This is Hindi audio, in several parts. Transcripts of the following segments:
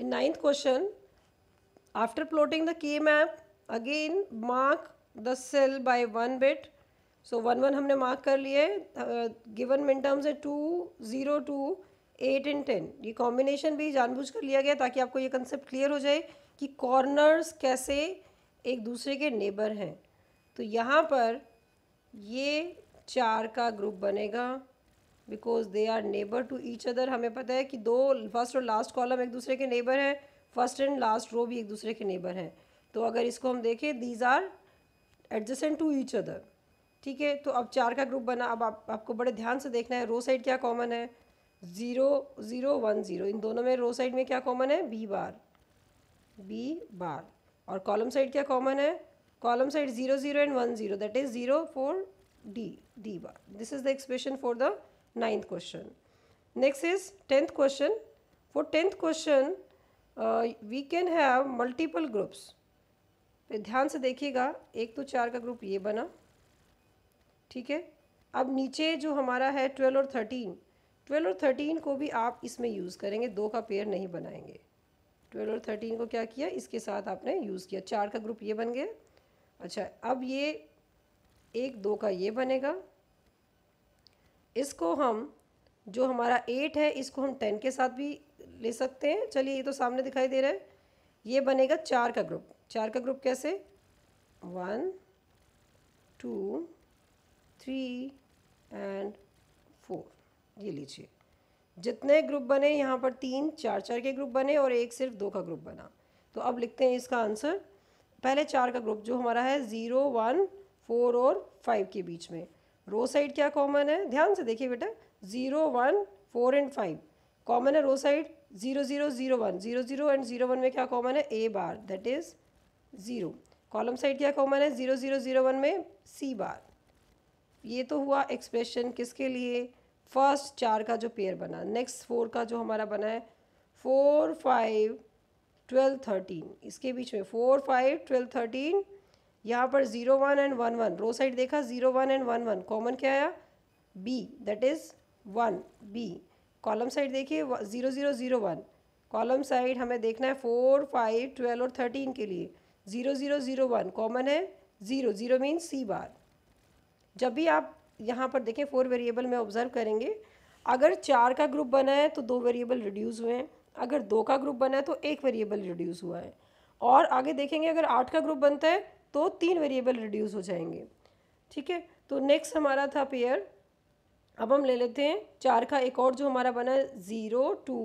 In ninth question, after plotting the key map, again mark the cell by one bit. So one one हमने मार्क कर लिए गिवन मिन टर्म्स है two zero two eight and ten ये कॉम्बिनेशन भी जानबूझ कर लिया गया ताकि आपको ये कंसेप्ट क्लियर हो जाए कि कॉर्नर्स कैसे एक दूसरे के नेबर हैं तो यहाँ पर ये चार का ग्रुप बनेगा because they are neighbour to each other हमें पता है कि दो फर्स्ट और लास्ट कॉलम एक दूसरे के नेबर हैं फर्स्ट एंड लास्ट रो भी एक दूसरे के नेबर हैं तो अगर इसको हम देखें these are adjacent to each other ठीक है तो अब चार का ग्रुप बना अब आप, आपको बड़े ध्यान से देखना है रो साइड क्या कॉमन है ज़ीरो ज़ीरो वन ज़ीरो इन दोनों में रो साइड में क्या कॉमन है बी बार बी बार और कॉलम साइड क्या कॉमन है column side zero zero and one zero that is zero four D D bar this is the expression for the ninth question. Next is 10th question. For 10th question, uh, we can have multiple groups. ध्यान से देखिएगा एक तो चार का ग्रुप ये बना ठीक है अब नीचे जो हमारा है ट्वेल्व और थर्टीन ट्वेल्व और थर्टीन को भी आप इसमें यूज़ करेंगे दो का पेयर नहीं बनाएंगे ट्वेल्व और थर्टीन को क्या किया इसके साथ आपने यूज़ किया चार का ग्रुप ये बन गया अच्छा अब ये एक दो का ये बनेगा इसको हम जो हमारा एट है इसको हम टेन के साथ भी ले सकते हैं चलिए ये तो सामने दिखाई दे रहा है ये बनेगा चार का ग्रुप चार का ग्रुप कैसे one two three and four ये लीजिए जितने ग्रुप बने यहाँ पर तीन चार चार के ग्रुप बने और एक सिर्फ दो का ग्रुप बना तो अब लिखते हैं इसका आंसर पहले चार का ग्रुप जो हमारा है ज़ीरो वन फोर और फाइव के बीच में रो साइड क्या कॉमन है ध्यान से देखिए बेटा zero one four and five common है row side zero zero zero one zero zero and zero one में क्या कॉमन है A bar that is zero column side क्या कॉमन है ज़ीरो ज़ीरो ज़ीरो वन में सी बार ये तो हुआ एक्सप्रेशन किसके लिए फर्स्ट चार का जो पेयर बना नेक्स्ट फोर का जो हमारा बना है फोर फाइव ट्वेल्व थर्टीन इसके बीच में फोर फाइव ट्वेल्व थर्टीन यहाँ पर zero one and one one row side देखा zero one and one one common क्या आया B that is one B column side देखिए zero zero zero one column side हमें देखना है फोर फाइव ट्वेल्व और थर्टीन के लिए zero zero zero one common है zero zero means C bar जब भी आप यहाँ पर देखें फोर वेरिएबल में ऑब्जर्व करेंगे अगर चार का ग्रुप बना है तो दो वेरिएबल रिड्यूस हुए हैं अगर दो का ग्रुप बना है तो एक वेरिएबल रिड्यूस हुआ है और आगे देखेंगे अगर आठ का ग्रुप बनता है तो तीन वेरिएबल रिड्यूस हो जाएंगे ठीक है तो नेक्स्ट हमारा था पेयर अब हम ले लेते हैं चार का एक और जो हमारा बना zero two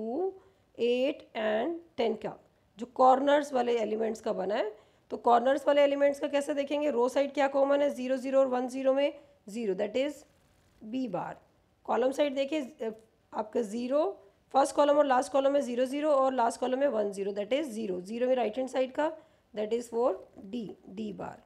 eight and ten का जो कॉर्नर्स वाले एलिमेंट्स का बना है तो कॉर्नर्स वाले एलिमेंट्स का कैसे देखेंगे रो साइड क्या कॉमन है ज़ीरो ज़ीरो और वन ज़ीरो में zero that is B bar column side देखिए आपका ज़ीरो फर्स्ट कॉलम और लास्ट कॉलम में ज़ीरो ज़ीरो और लास्ट कॉलम में one zero that is zero zero में राइट हैंड साइड का that is four D D bar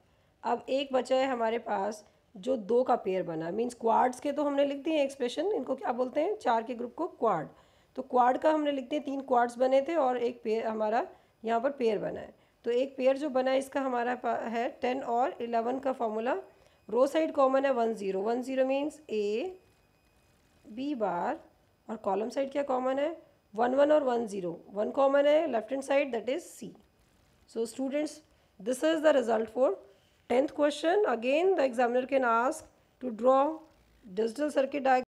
अब एक बचा है हमारे पास जो दो का पेयर बना मीन्स क्वाड्स के तो हमने लिख दिए एक्सप्रेशन इनको क्या बोलते हैं चार के ग्रुप को क्वाड तो क्वाड का हमने लिखते हैं तीन क्वाड्स बने थे और एक पेयर हमारा यहाँ पर पेयर बना है तो एक पेयर जो बना है इसका हमारा है टेन और इलेवन का फॉर्मूला रो साइड कॉमन है one zero one zero means A B bar और कॉलम साइड क्या कॉमन है वन वन और वन ज़ीरो वन कॉमन है left hand side that is C So students, this is the result for 10th question. Again, the examiner can ask to draw digital circuit diagram.